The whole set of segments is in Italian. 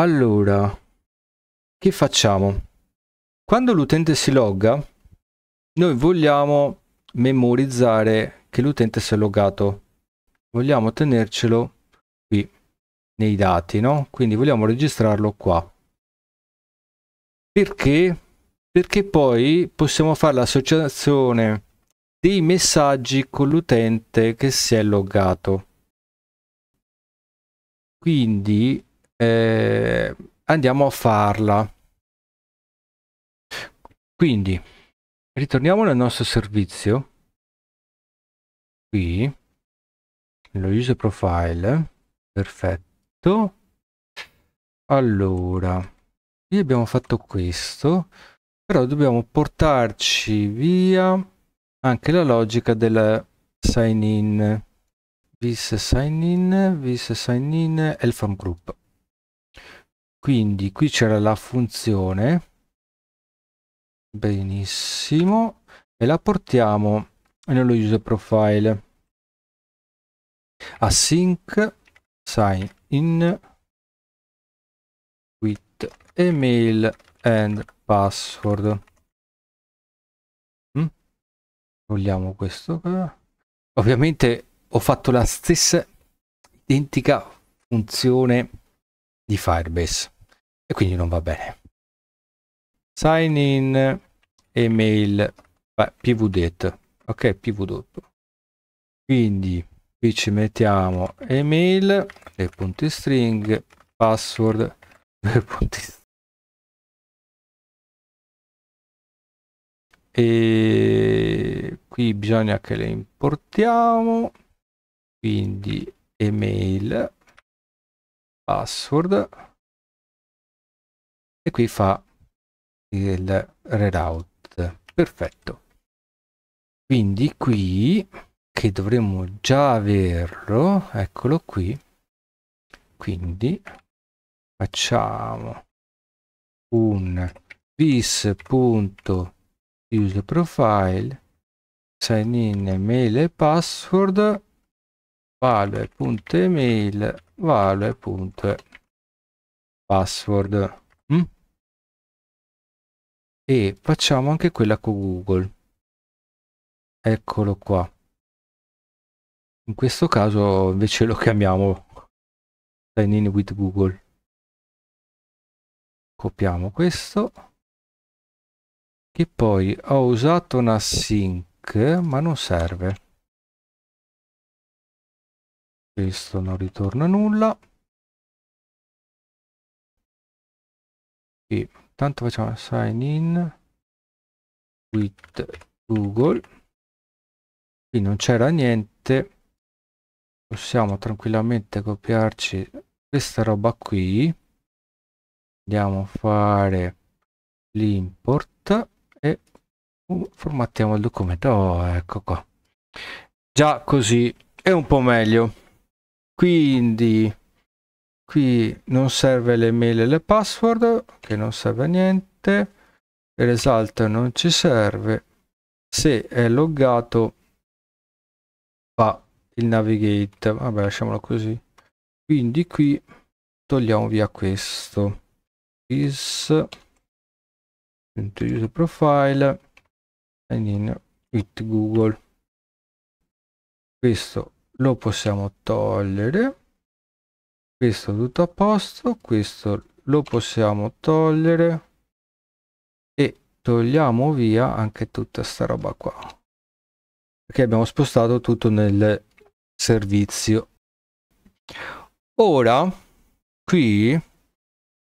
Allora, che facciamo? Quando l'utente si logga, noi vogliamo memorizzare che l'utente si è loggato. Vogliamo tenercelo qui nei dati, no? Quindi vogliamo registrarlo qua. Perché? Perché poi possiamo fare l'associazione dei messaggi con l'utente che si è loggato. Quindi eh, andiamo a farla. Quindi ritorniamo nel nostro servizio. Qui lo user profile. Perfetto. Allora, qui abbiamo fatto questo, però dobbiamo portarci via anche la logica del sign in. Vis sign in, vis sign in, e il elfam group quindi qui c'era la funzione benissimo e la portiamo nello user profile async sign in with email and password mm? vogliamo questo qua. ovviamente ho fatto la stessa identica funzione di Firebase e quindi non va bene. Sign in email pvdet, ok pvdot. Quindi qui ci mettiamo email, le punti string, password, due punti string. E qui bisogna che le importiamo quindi email password e qui fa il reroute perfetto quindi qui che dovremmo già averlo eccolo qui quindi facciamo un vis.userprofile sign in mail e password value.email vale punto password mm? e facciamo anche quella con google eccolo qua in questo caso invece lo chiamiamo sign in with google copiamo questo che poi ho usato una sync ma non serve questo non ritorna nulla e tanto facciamo sign in with google qui non c'era niente possiamo tranquillamente copiarci questa roba qui andiamo a fare l'import e uh, formattiamo il documento oh, ecco qua già così è un po' meglio quindi qui non serve le mail e le password che non serve a niente result non ci serve se è loggato va il navigate vabbè lasciamolo così quindi qui togliamo via questo is user profile and in with google questo lo possiamo togliere questo tutto a posto questo lo possiamo togliere e togliamo via anche tutta sta roba qua perché abbiamo spostato tutto nel servizio ora qui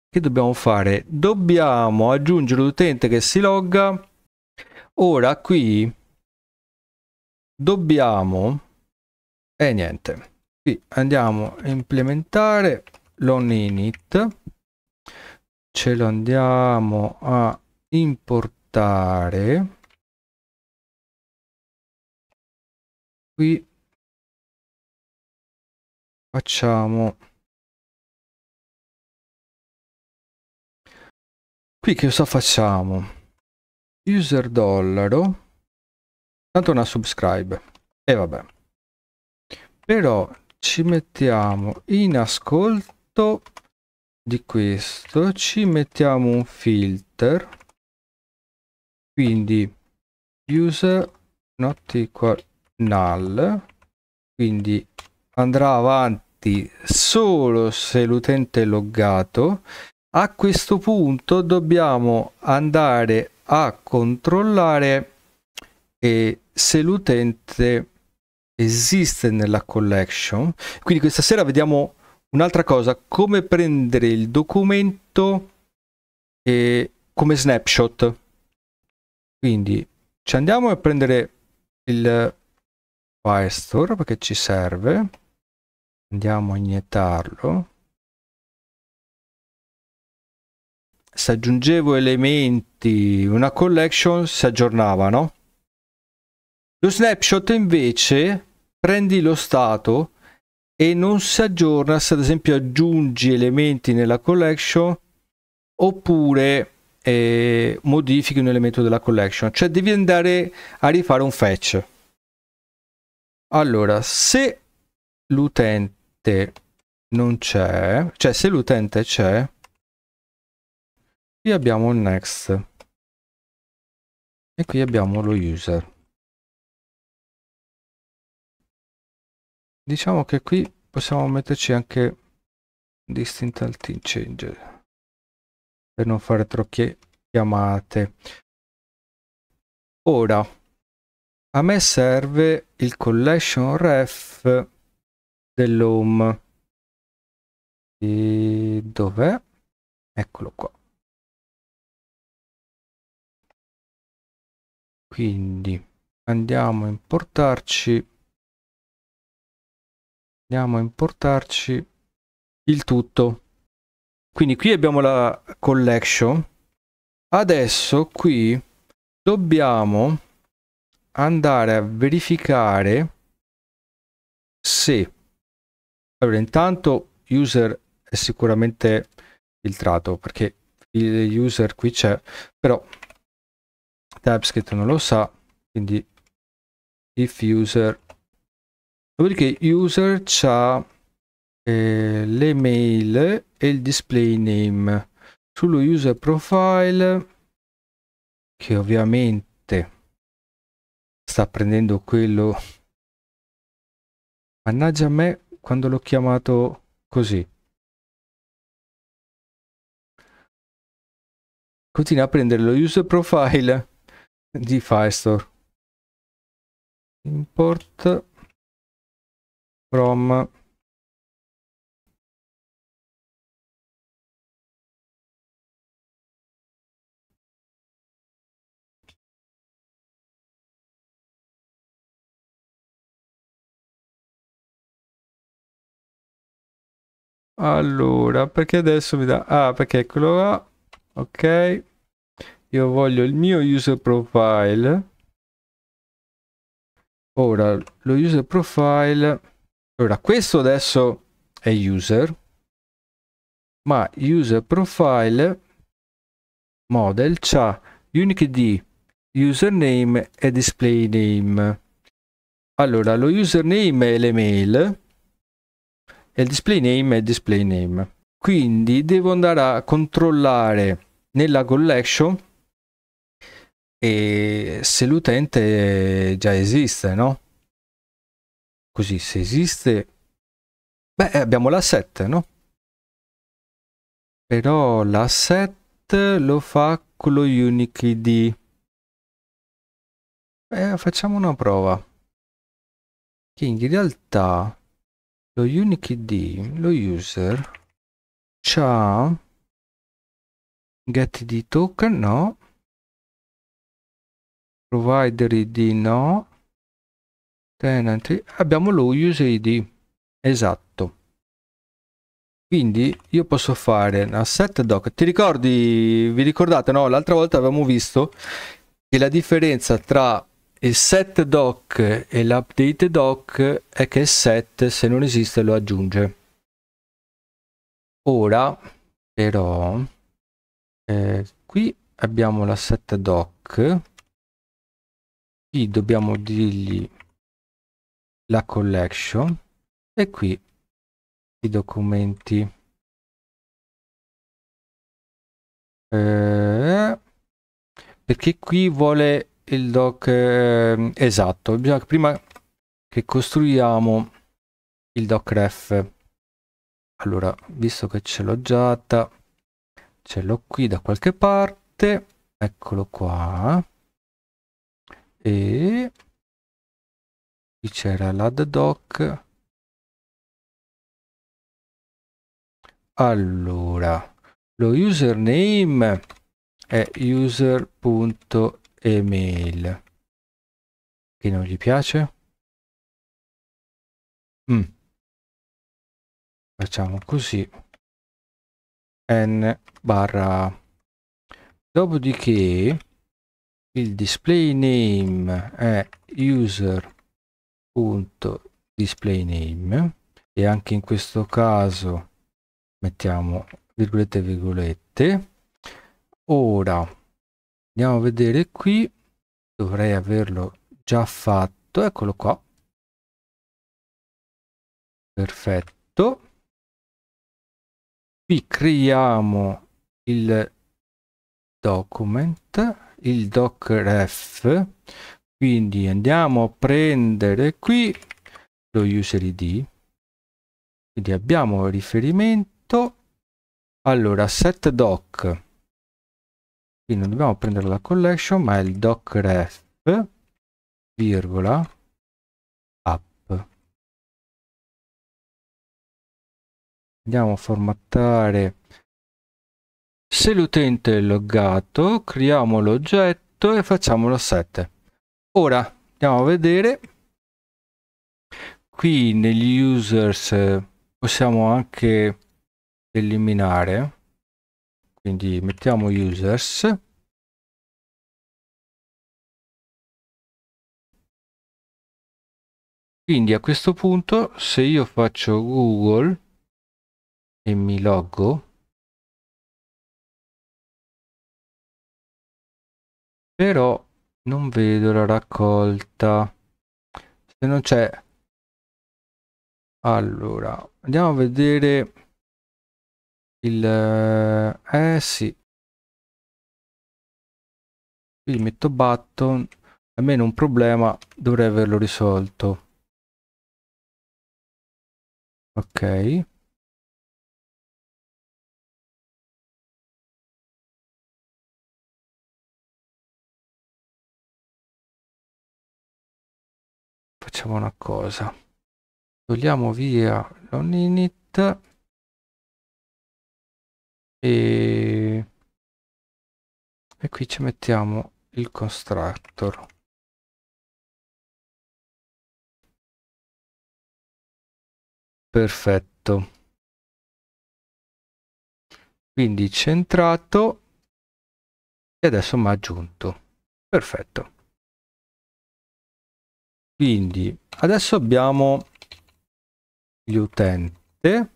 che dobbiamo fare dobbiamo aggiungere l'utente che si logga ora qui dobbiamo e niente qui andiamo a implementare l'on init ce lo andiamo a importare qui facciamo qui che cosa facciamo user dollaro tanto una subscribe e vabbè però ci mettiamo in ascolto di questo ci mettiamo un filter quindi user not equal null quindi andrà avanti solo se l'utente è loggato a questo punto dobbiamo andare a controllare eh, se l'utente esiste nella collection. Quindi questa sera vediamo un'altra cosa, come prendere il documento e come snapshot. Quindi ci andiamo a prendere il Firestore perché ci serve. Andiamo a iniettarlo. Se aggiungevo elementi, una collection si aggiornava, no? Lo snapshot invece prendi lo stato e non si aggiorna se ad esempio aggiungi elementi nella collection oppure eh, modifichi un elemento della collection cioè devi andare a rifare un fetch allora se l'utente non c'è cioè se l'utente c'è qui abbiamo un next e qui abbiamo lo user diciamo che qui possiamo metterci anche distinct alt change per non fare troppe chiamate ora a me serve il collection ref dell'home e dov'è? eccolo qua quindi andiamo a importarci andiamo a importarci il tutto quindi qui abbiamo la collection adesso qui dobbiamo andare a verificare se allora intanto user è sicuramente filtrato perché il user qui c'è però TypeScript non lo sa quindi if user dopodiché user ha eh, le mail e il display name sullo user profile che ovviamente sta prendendo quello mannaggia a me quando l'ho chiamato così continua a prendere lo user profile di Firestore import from Allora, perché adesso mi dà... Ah, perché eccolo là. Ok. Io voglio il mio user profile. Ora, lo user profile allora, questo adesso è user, ma user profile model c'ha unique di username e display name. Allora, lo username è l'email e il display name è display name. Quindi devo andare a controllare nella collection se l'utente già esiste, no? Così se esiste... Beh, eh, abbiamo la 7 no? Però la 7 lo fa con lo id Eh, facciamo una prova. Che in realtà lo id lo user, c'ha get di token no provider id no tenant abbiamo lo use id esatto quindi io posso fare una set doc ti ricordi vi ricordate no l'altra volta avevamo visto che la differenza tra il set doc e l'update doc è che il set se non esiste lo aggiunge ora però eh, qui abbiamo la set doc qui dobbiamo dirgli la collection e qui i documenti. Eh, perché qui vuole il doc eh, esatto, bisogna prima che costruiamo il doc ref. Allora, visto che ce l'ho già, ce l'ho qui da qualche parte, eccolo qua. E qui c'era l'add doc allora lo username è user.email che non gli piace mm. facciamo così n barra dopodiché il display name è user punto display name e anche in questo caso mettiamo virgolette virgolette ora andiamo a vedere qui dovrei averlo già fatto eccolo qua perfetto qui creiamo il document il docref quindi andiamo a prendere qui lo user id quindi abbiamo riferimento allora set doc quindi non dobbiamo prendere la collection ma è il doc ref virgola app andiamo a formattare se l'utente è loggato creiamo l'oggetto e facciamolo set Ora andiamo a vedere qui negli users eh, possiamo anche eliminare quindi mettiamo users quindi a questo punto se io faccio google e mi loggo però non vedo la raccolta. Se non c'è... Allora, andiamo a vedere il... Eh, eh sì. Qui metto button. Almeno un problema dovrei averlo risolto. Ok. facciamo una cosa togliamo via l'oninit e... e qui ci mettiamo il constructor perfetto quindi centrato e adesso mi ha aggiunto perfetto quindi adesso abbiamo gli utenti